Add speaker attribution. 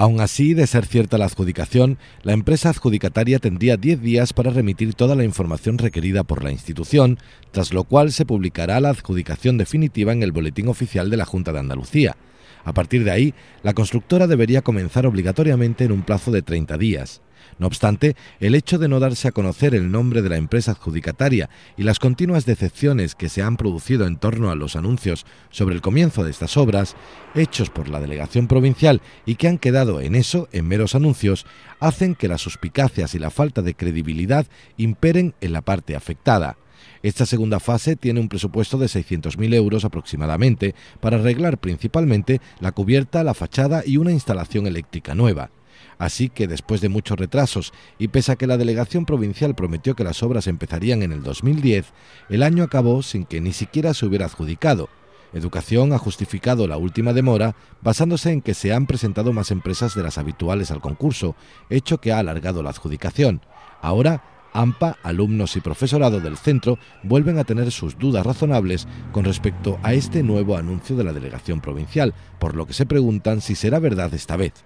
Speaker 1: Aun así, de ser cierta la adjudicación, la empresa adjudicataria tendría 10 días para remitir toda la información requerida por la institución, tras lo cual se publicará la adjudicación definitiva en el Boletín Oficial de la Junta de Andalucía. A partir de ahí, la constructora debería comenzar obligatoriamente en un plazo de 30 días. No obstante, el hecho de no darse a conocer el nombre de la empresa adjudicataria y las continuas decepciones que se han producido en torno a los anuncios sobre el comienzo de estas obras, hechos por la delegación provincial y que han quedado en eso, en meros anuncios, hacen que las suspicacias y la falta de credibilidad imperen en la parte afectada. Esta segunda fase tiene un presupuesto de 600.000 euros aproximadamente para arreglar principalmente la cubierta, la fachada y una instalación eléctrica nueva. Así que después de muchos retrasos y pese a que la delegación provincial prometió que las obras empezarían en el 2010, el año acabó sin que ni siquiera se hubiera adjudicado. Educación ha justificado la última demora basándose en que se han presentado más empresas de las habituales al concurso, hecho que ha alargado la adjudicación. Ahora, AMPA, alumnos y profesorado del centro vuelven a tener sus dudas razonables con respecto a este nuevo anuncio de la delegación provincial, por lo que se preguntan si será verdad esta vez.